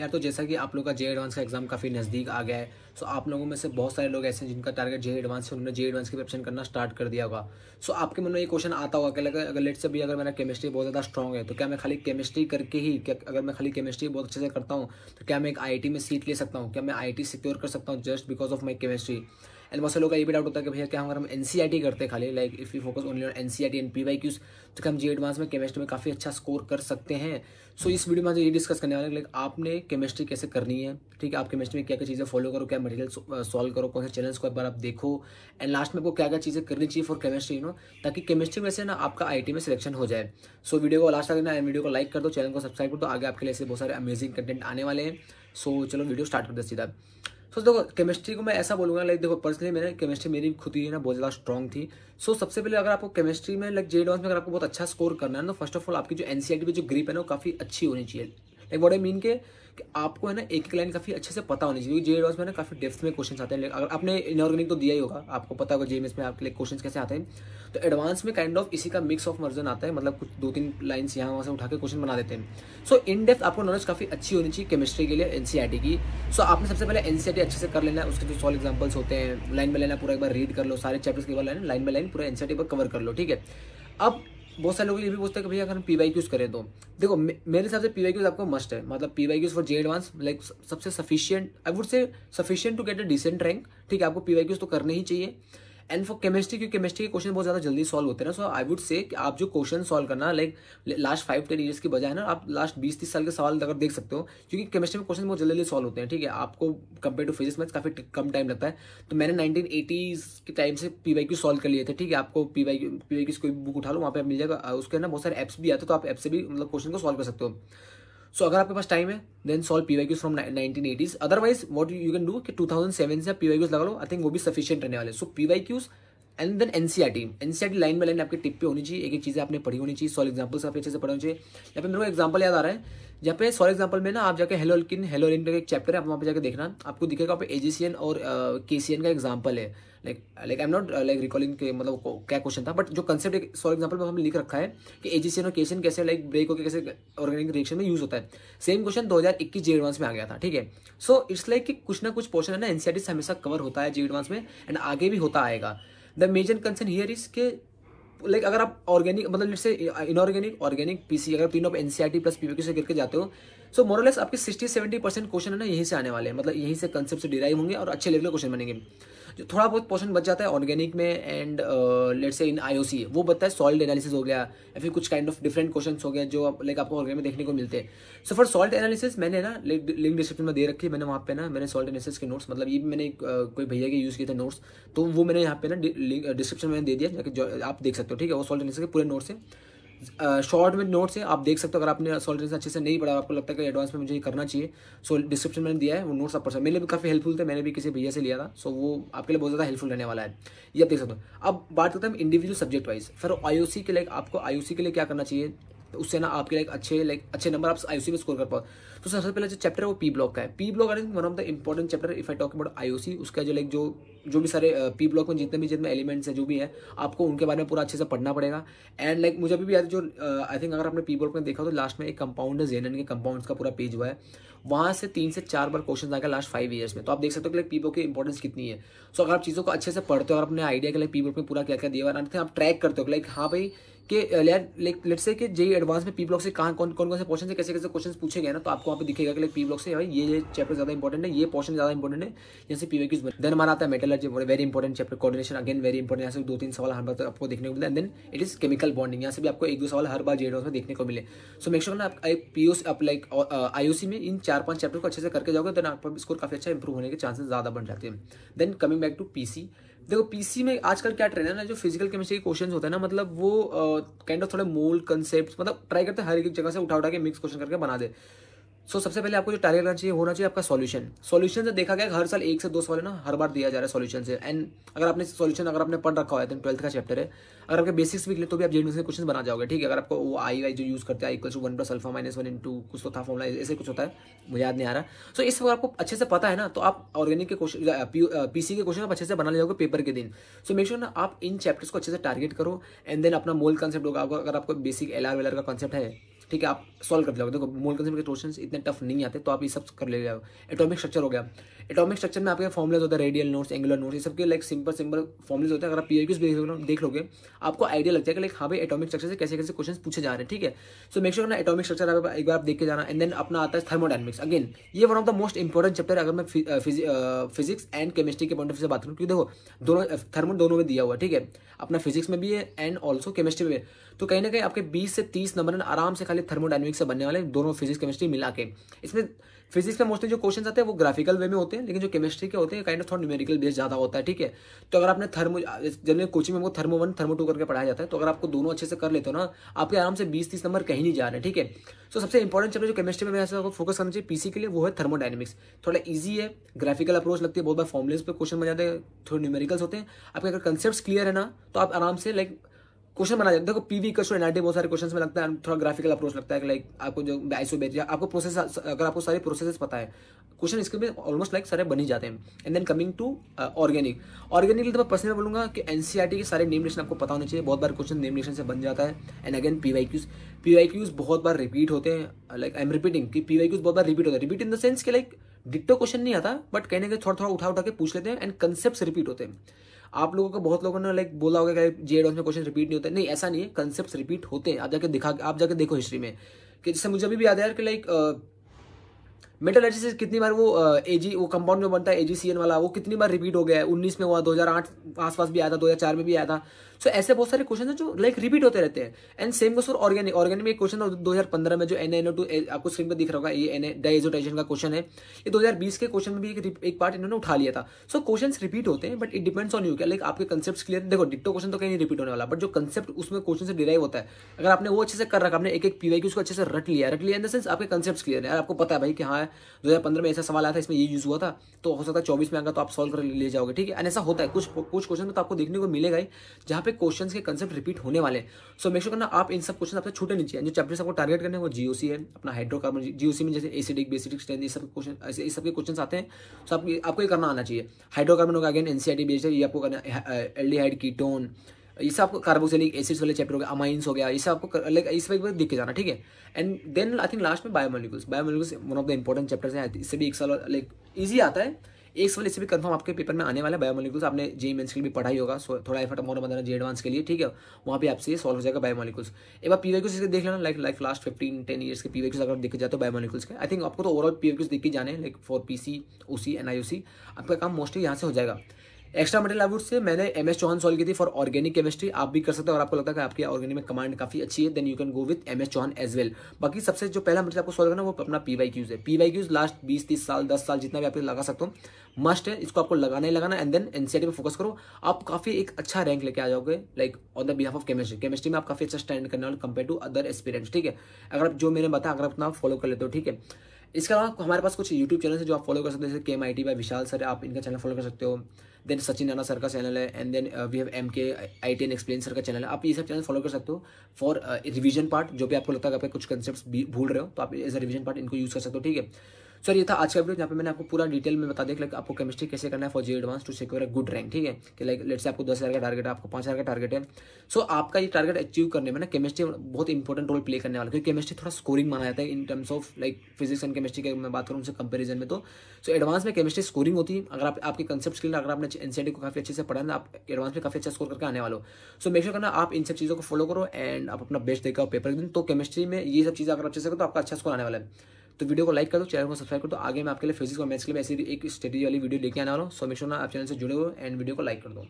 यार तो जैसा कि आप लोग का जे एडवांस का एग्जाम काफ़ी नज़दीक आ गया है सो आप लोगों में से बहुत सारे लोग ऐसे हैं जिनका टारगेट जे एडवांस है उन्होंने जे एडवांस की प्रिपरेशन करना स्टार्ट कर दिया होगा सो आपके मन में ये क्वेश्चन आता होगा कि अगर लेट से भी अगर मेरा केमिस्ट्री बहुत ज़्यादा स्ट्रॉग है तो क्या मैं खाली केमिस्ट्री करके ही क्या अगर मैं खाली केमिस्ट्री बहुत अच्छे से करता हूँ तो क्या मैं एक आई में सीट ले सकता हूँ क्या मैं आई सिक्योर कर सकता हूँ just because of my chemistry and बहुत से लोग का ये भी डाउट होता है कि भैया क्या अगर हम एन e करते खाली like if you focus only on N C and P Y Qs तो हम जी एडवांस में केमिस्ट्री में काफ़ी अच्छा स्कोर कर सकते हैं सो so, इस वीडियो में ये डिस्कस करने वाले लाइक आपने केमिस्ट्री कैसे करनी है ठीक है आप केमिस्ट्री में क्या क्या चीज़ें फॉलो करो क्या मटेरियल सॉल्व करो कौन से चैलेंज को एक बार आप देखो एंड लास्ट में आपको क्या क्या चीज़ें करनी चाहिए फॉर केमिस्ट्री नो ताकि केमिस्ट्री में से ना आपका आई में सिलेक्शन हो जाए सो so, वीडियो को लास्ट तक एंड वीडियो को लाइक कर दो चैनल को सब्सक्राइब कर दो आगे आपके लिए बहुत सारे अमेजिंग कंटेंट आने वाले हैं सो so, चलो वीडियो स्टार्ट दे सीधा सो देखो केमिस्ट्री को मैं ऐसा बोलूँगा लाइक देखो पर्सनली मैंने केमिस्ट्री मेरी खुद ही ना बहुत ज़्यादा स्ट्रॉन्ग थी सो so, सबसे पहले अगर आपको केमिस्ट्री में लाइक जे एडवांस में अगर आपको बहुत अच्छा स्कोर करना है ना फर्स्ट ऑफ ऑल आपकी जो एनसीआर सी टी जो ग्रिप है ना वो काफ़ी अच्छी होनी चाहिए लाइक वॉट आई मीन के कि आपको है ना एक एक लाइन काफ़ी अच्छे से पता होनी चाहिए क्योंकि जे में ना काफ़ी डेप्थ में क्वेश्चन आते हैं अगर आपने इनऑर्गेनिक तो दिया ही होगा आपको पता होगा जे में आपके लिए क्वेश्चन कैसे आते हैं तो एडवांस में काइंड ऑफ इसी का मिक्स ऑफ वर्जन आता है मतलब कुछ दो तीन लाइन्स यहाँ वहाँ से उठा के क्वेश्चन बना देते हैं सो इन डेप्थ आपको नॉलेज काफ़ी अच्छी होनी चाहिए केमिस्ट्री के लिए एन e की सो आपने सबसे पहले एन e अच्छे से कर लेना है उसके जो सॉल एग्जाम्पल्स होते हैं लाइन में लाइन पूरा एक बार रीड कर लो सारे चैप्टर्स के बाद लाइन बाई लाइन पूरा एन e पर कवर कर लो ठीक है अब बहुत सारे लोग ये भी पूछते हैं कि भैया अगर हम पी वाई क्यूज़ करें तो देखो मेरे हिसाब से पी वाई क्यूज़ आपको मस्ट है मतलब P Y Qs for J advance like सबसे sufficient I would say sufficient to get a decent rank ठीक है आपको पी वाई क्यूज़ तो करने ही चाहिए एंड फॉर केमिस्ट्री क्योंकि केमिस्ट्री के क्वेश्चन बहुत ज़्यादा जल्दी सॉल्व होते हैं सो आई वुड से कि आप जो क्वेश्चन सॉल्व करना like last five ten years की बजाय ना आप लास्ट बीस तीस साल के सवाल अगर देख सकते हो क्योंकि केमिस्ट्री में क्वेश्चन बहुत जल्दी जल्दी सॉल्व होते हैं ठीक है आपको कंपेयर टू फिजिक्स में काफ़ी कम टाइम लगता है तो मैंने नाइनटीन एटीज़ के टाइम से पी वाई क्यू सॉल्व कर लिए थे ठीक है आपको पी वाई पी वाई की कोई बुक उठा लो वहाँ पे मिल जाएगा उसके ना बहुत सारे एप्स भी आते तो आप एप से भी मतलब क्वेश्चन को सॉल्व कर सकते हो सो so, अगर आपके पास टाइम है then solve P Y Qs from nineteen eighties otherwise what you can do कि टू थाउजेंड सेवन से पी वाई लगा लो आई थिंक वो भी सफिशियंट रहने वाले so P Y Qs and then NCERT NCERT line by line आपके tip पे होनी चाहिए एक एक चीज आपने पढ़ी होनी चाहिए सॉल्व एग्जाम्पल्स आप अच्छे से पढ़े होने चाहिए यहाँ पे मेरे को एग्जाम्पल याद आ रहा है जहाँ पे सॉल एग्जाम्पल में ना आप जाके हेलो किन हेलो इन का एक चैप्टर है आप वहाँ पे जाकर देखना आपको दिखेगा आप एजीसीएन और के सी एन का एग्जाम्पल है like like I am not like recalling के मतलब क्या क्वेश्चन था बट जो कंसेप्ट एक सॉल्व एग्जाम्पल में हमने लिख रखा है कि एजीसीएन और के सी एन कैसे लाइक ब्रेक होकर कैसे ऑर्गेनिक रिएक्शन में यूज होता है सेम क्वेश्चन दो हज़ार इक्कीस जी एडवांस में आ गया था ठीक है सो इट्स लाइक कि कुछ ना कुछ पोर्शन है ना एनसीआरटी e से हमेशा कवर होता है जी एडवांस में एंड आगे भी होता आएगा the major concern here is के लाइक अगर आप ऑर्गेनिक मतलब जैसे इनऑर्गेनिक ऑर्गेनिक पीसी अगर तीनों एनसीआरटी प्लस पीवीक्यू से करके जाते हो सो मोरलेस आपके सिक्सटी सेवेंटी परसेंट क्वेश्चन है ना यहीं से आने वाले हैं मतलब यहीं से कंसेप्ट से डिराइव होंगे और अच्छे लेवल के क्वेश्चन बनेंगे जो थोड़ा बहुत पोर्शन बच जाता है ऑर्गेनिक में एंड लेट से इन आईओसी वो बता है सॉल्ट एनालिसिस हो गया या फिर कुछ काइंड ऑफ डिफरेंट क्वेश्चन हो गया जो लाइक आपको ऑर्गेनिक में देखने को मिलते हैं सो फॉर सॉल्ट एनालिसिस मैंने ना लिंक डिस्क्रिप्शन में दे रखी है मैंने वहाँ पे ना मैंने सॉल्ट एनालिसिस के नोट्स मतलब ये भी मैंने uh, कोई भैया के यूज़ किए थे नोट्स तो वो मैंने यहाँ पे ना डिस्क्रिप्शन में दे दिया आप देख सकते हो ठीक है वो सॉल्ट एनालिसिस के पूरे नोट्स हैं शॉर्ट में नोट्स है आप देख सकते हो अगर आपने सॉल्टेंस अच्छे से नहीं पढ़ा आपको लगता है कि एडवांस में मुझे ये करना चाहिए सो डिस्क्रिप्शन मैंने दिया है वो नोट्स आप पढ़ सकते मेरे भी काफ़ी हेल्पफुल थे मैंने भी किसी भैया से लिया था सो वो आपके लिए बहुत ज़्यादा हेल्पफुल रहने वाला है ये आप देख सकते हो अब बात करते हैं इंडिविजुअल सब्जेक्ट वाइज फिर आईओसी के लिए आपको आईओसी के लिए क्या करना चाहिए उससे ना आपके लाइक अच्छे लाइक अच्छे नंबर आप आई में स्कोर कर पाओ तो सबसे पहले जो चैप्टर है वो पी ब्लॉक का है P block are one of the important chapter if I talk about IOC उसका जो लाइक जो जो भी सारे पी ब्लॉक में जितने भी जितने एलिमेंट्स हैं जो भी है आपको उनके बारे में पूरा अच्छे से पढ़ना पड़ेगा एंड लाइक मुझे अभी भी याद जो आई थिंक अगर आपने पी ब्लॉक में देखा तो लास्ट में एक कंपाउंड है जेन के कंपाउंड्स का पूरा पेज हुआ है वहाँ से तीन से चार बार क्वेश्चन आ गया लास्ट फाइव ईयर्स में तो आप देख सकते हो कि लाइक ब्लॉक की इंपॉर्टेंस कितनी है सो अगर आप चीज़ों को अच्छे से पढ़ते हो और अपने आइडिया के लिए पी ब्लॉक में पूरा क्या क्या दिया हुआ आप ट्रैक करते हो लाइक हाँ भाई Uh, कि लेट से कि जे एडवांस में पी ब्लॉक से कहाँ कौन कौन कौन से पोर्शन से कैसे कैसे क्वेश्चन पूछे गए ना तो आपको वहाँ पे दिखेगा कि पी ब्लॉक से भाई ये चैप्टर ज्यादा इंपॉर्टेंट है ये पोर्शन ज्यादा इंपॉर्टेंट है जैसे पी क्यूज देन हमारा आता है metallurgy very important chapter coordination again very important यहाँ से दो तीन सवाल हर बार तो आपको देखने को मिले then it is chemical bonding यहाँ से भी आपको एक दो सवाल हर बार जे एडवांस में देखने को मिले सो मेक श्योर ना आप पी आप लाइक आईओसी uh, uh, में इन चार पांच चैप्टर को अच्छे से करके जाओगे देन आपका स्कोर काफी अच्छा इंप्रूव होने के चांसेस ज्यादा बढ़ जाते हैं then coming back to C देखो पीसी में आजकल क्या ट्रेंड है ना जो फिजिकल केमिस्ट्री के क्वेश्चन होते हैं ना मतलब वो काइंड ऑफ थोड़े मोल कंसेप्ट मतलब ट्राई करते हैं हर एक जगह से उठा उठा के मिक्स क्वेश्चन करके बना दे सो so, सबसे पहले आपको जो टारगेट करना चाहिए होना चाहिए आपका सॉल्यूशन सॉल्यूशन से देखा गया हर साल एक से दो सवाल है ना हर बार दिया जा रहा है सॉल्यूशन से एंड अगर आपने सॉल्यूशन अगर आपने पढ़ रखा हुआ है तो ट्वेल्थ का चैप्टर है अगर आपके बेसिक्स भी तो भी आप जेड से क्वेश्चन बना जाओगे ठीक है अगर आपको वो आई वाई जो यूज करते हैं I one plus alpha minus one into कुछ तो था फॉर्मला ऐसे कुछ होता है मुझे याद नहीं आ रहा सो इस अगर आपको अच्छे से पता है ना तो आप ऑर्गेनिक के क्वेश्चन पीसी के क्वेश्चन आप अच्छे से बना ले जाओगे पेपर के दिन सो मेक श्योर ना आप इन चैप्टर्स को अच्छे से टारगेट करो एंड देन अपना मोल कंसेप्ट होगा अगर आपको बेसिक एल आर आर का कॉन्सेप्ट है ठीक है आप सॉल्व कर जाओगे देखो मोल कंसेप्ट के क्वेश्चन इतने टफ नहीं आते तो आप ये सब कर ले जाओ एटॉमिक स्ट्रक्चर हो गया एटॉमिक स्ट्रक्चर में आपके फॉर्मुलेज होता है रेडियल नोट्स एंगुलर नोट्स ये सब के लाइक सिंपल सिंपल फॉर्मुलेज होते हैं अगर आप पी क्यूज देख लोगे आपको आइडिया है कि लाइक हाँ भाई एटॉमिक स्ट्रक्चर से कैसे कैसे क्वेश्चन पूछे जा रहे हैं ठीक है सो मेक श्योर ना एटॉमिक स्ट्रक्चर आप एक बार आप देख के जाना एंड देन अपना आता है थर्मोडाइनमिक्स अगेन ये one of the most important chapter अगर मैं फिजिक्स एंड केमिस्ट्री के पॉइंट ऑफ से बात करूँ क्योंकि देखो दोनों थर्मो दोनों में दिया हुआ ठीक है अपना फिजिक्स में भी है एंड ऑल्सो केमिस्ट्री में तो कहीं ना कहीं आपके बीस से तीस नंबर आराम से खाली थर्मोडाइनमिक्स से बनने वाले दोनों फिजिक्स केमिस्ट्री मिला के इसमें फिजिक्स में मोस्टली जो क्वेश्चन आते हैं वो ग्राफिकल वे में होते हैं लेकिन जो केमिस्ट्री के होते हैं काइंड ऑफ थोड़ा न्यूमेरिकल बेस ज़्यादा होता है ठीक है तो अगर आपने थर्मो जनरल कोचिंग में वो थर्मो वन थर्मो टू करके पढ़ाया जाता है तो अगर आपको दोनों अच्छे से कर लेते हो ना आपके आराम से बीस तीस नंबर कहीं नहीं जा रहे ठीक है तो सबसे इंपॉर्टेंट चैप्टर जो केमिस्ट्री में आपको फोकस करना चाहिए पीसी के लिए वो है थर्मोडाइनमिक्स थोड़ा ईजी है ग्राफिकल अप्रोच लगती है बहुत बार फॉर्मुलेस पर क्वेश्चन बन जाते हैं थोड़े न्यूमेरिकल्स होते हैं आपके अगर कंसेप्ट क्लियर है ना तो आप आराम से लाइक क्वेश्चन बना जाता देखो पीवी क्वेश्चन एनआरटी बहुत सारे क्वेश्चन में लगता है थोड़ा ग्राफिकल अप्रोच लगता है लाइक आपको जो आईसो बेच आपको प्रोसेस अगर आपको सारे प्रोसेस पता है क्वेश्चन इसके में ऑलमोस्ट लाइक सारे बन ही जाते हैं and then coming to organic organic तो मैं पर्सनल बोलूंगा कि एनसीआरटी e के सारे नेम लिस्ट आपको पता होना चाहिए बहुत बार क्वेश्चन नेम लिस्ट से बन जाता है and again P Y Qs P Y Qs बहुत बार रिपीट होते हैं लाइक आई एम रिपीटिंग कि पीवाई क्यूज बहुत बार रिपीट होता है रिपीट इन द सेंस कि लाइक डिटो क्वेश्चन नहीं आता बट कहने के थोड़ा थोड़ा उठा उठा के पूछ लेते हैं एंड कंसेप्ट रिपीट होते हैं आप लोगों का बहुत लोगों ने लाइक बोला होगा कि जे में क्वेश्चन रिपीट नहीं होते नहीं ऐसा नहीं है कंसेप्ट रिपीट होते हैं आप जाके दिखा आप जाके देखो हिस्ट्री में कि जैसे मुझे अभी भी याद है कि लाइक मेटल एच कितनी बार वो ए जी वो कंपाउंड में बनता है ए जी सी एन वाला वो कितनी बार रिपीट हो गया है उन्नीस में हुआ दो हज़ार आठ आसपास भी आया था दो हज़ार चार में भी आया था सो ऐसे बहुत सारे क्वेश्चन है जो लाइक रिपीट होते रहते हैं and same goes organic organic में क्वेश्चन दो हजार पंद्रह में जो एन एन टू आपको स्क्रीन पर दिख रहा होगा ये एन डाइजोटाइजेशन का क्वेश्चन है ये दो हजार बीस के क्वेश्चन में भी एक, एक पार्ट इन्होंने उठा लिया था सो क्वेश्चन रिपीट होते हैं but it depends on you क्या लाइक आपके कंसेप्ट क्लियर देखो डिट्टो क्वेश्चन तो कहीं रिपीट होने वाला बट जो कंसेप्ट उसमें क्वेश्चन से डिराइव होता है अगर आपने वो अच्छे से कर रखा आपने एक एक पीवाई उसको अच्छे से रट लिया रट लिया इन द सेंस आपके कंसेप्ट क्लियर है आपको पता है भाई कि हाँ दो हजार पंद्रह में ऐसा सवाल आया था इसमें ये यूज हुआ था तो हो सकता है चौबीस में आएगा तो आप सॉल्व कर ले जाओगे ठीक है ऐसा होता है कुछ कुछ क्वेश्चन तो आपको देखने को मिलेगा ही जहां पे क्वेश्चन के कंसेप्ट रिपीट होने वाले हैं सो मेक करना आप इन सब क्वेश्चन आपसे छूटे नहीं चाहिए जो चैप्टर्स आपको टारगेट करने वो जीओसी है अपना हाइड्रोकार्बन जीओसी में जैसे एसिडिक बेसिडिक स्ट्रेंथ ये सब क्वेश्चन ऐसे इस सब के क्वेश्चन आते हैं सो आप, आपको ये करना आना चाहिए हाइड्रोकार्बन होगा अगेन एनसीआईटी बेस्ड है ये आपको करना एल्डिहाइड कीटोन ये सब आपको कार्बोक्सिलिक एसिड्स वाले चैप्टर हो गया अमाइंस हो गया ये सब आपको लाइक इस पर दिख के जाना ठीक है and then I think last में biomolecules biomolecules one of the important chapters है इससे भी एक साल लाइक ईजी आता है एक सवाल इससे भी कंफर्म आपके पेपर में आने वाला है बायोमोलिकुल्स आपने जे मेन्स के लिए भी पढ़ाई होगा सो थोड़ा एफर्ट और बताना जे एडवांस के लिए ठीक है वहाँ पे आपसे सॉल्व हो जाएगा बायोमोलिकल्स एक बार पीवे क्यूज देख लेना like like last fifteen ten years के क्यूज अगर देखे जाते हो बायोमोलिकल्स के आई थिंक आपको तो ओवरऑल पीवे क्यूज देखिए जाने like for P C O C N I O C आपका काम मोस्टली यहाँ से हो जाएगा एक्स्ट्रा मटेरियल आवुड से मैंने एम एस चौहान सॉल्व की थी फॉर ऑर्गेनिक केमिस्ट्री आप भी कर सकते हैं और आपको लगता है कि आपकी ऑर्गेनिक में कमांड काफी अच्छी है then you can go with M S Chauhan as well बाकी सबसे जो पहला मटेरियल आपको सॉल्व करना वो अपना पी वाई क्यूज है पी वाई क्यूज लास्ट बीस तीस साल दस साल जितना भी आप लगा सकते हो मस्ट है इसको आपको लगाना ही लगाना एंड देन एनसीआर में फोकस करो आप काफी एक अच्छा रैंक लेके आ जाओगे like on the behalf of chemistry chemistry में आप काफी अच्छा स्टैंड करने वाले कंपेयर टू अदर एक्सपीरियंस ठीक है अगर आप जो मैंने बताया अगर आप अपना फॉलो कर लेते हो ठीक है इसके अलावा हमारे पास कुछ यूट्यूब चैनल है जो आप फॉलो कर सकते हो जैसे के M I T by Vishal sir आप इनका चैनल फॉलो कर सकते हो देन सचिन राना सर का चैनल है and then we have M K I T N explain sir का चैनल है आप ये सब चैनल फॉलो कर सकते हो फॉर रिविजन पार्ट जो भी आपको लगता है आपके कुछ कंसेप्ट भूल रहे हो तो आप एज अ रिविजन पार्ट इनको यूज़ कर सकते हो ठीक है सर ये था आज का वीडियो जहाँ पे मैंने आपको पूरा डिटेल में बता दिया लाइक आपको केमिस्ट्री कैसे करना है for J advance to secure a good rank ठीक है कि लाइक लेट से आपको दस हज़ार का टारगेट है आपको पाँच हज़ार का टारगेट है सो so, आपका ये टारगेट अचीव करने में ना केमिस्ट्री बहुत इंपॉर्टेंट रोल प्ले करने वाला क्योंकि केमिस्ट्री थोड़ा स्कोरिंग माना जाता है in terms of like physics and chemistry की मैं बात करूँ उनसे कंपेरिजन में तो सो so, एडवांस में केमिस्ट्री स्कोरिंग होती है अगर आप आपके कंसेप्ट के लिए अगर आपने एनसीडी को काफ़ी अच्छे से पढ़ा ना आप एडवांस में काफ़ी अच्छा स्कोर करके आने वाले सो मेक श्योर करना आप इन सब चीज़ों को फॉलो करो एंड आप अपना बेस्ट देखा पेपर दिन तो केमिस्ट्री में ये सब चीज़ अगर अच्छे से करो तो आपका अच्छा स्कोर आने वाला है तो वीडियो को लाइक कर दो चैनल को सब्सक्राइब कर दो आगे मैं आपके लिए फिजिक्स और मैथ्स के लिए ऐसी एक स्टडी वाली वीडियो लेके आने वाला हूँ सो मेक आप चैनल से जुड़े हो एंड वीडियो को लाइक कर दो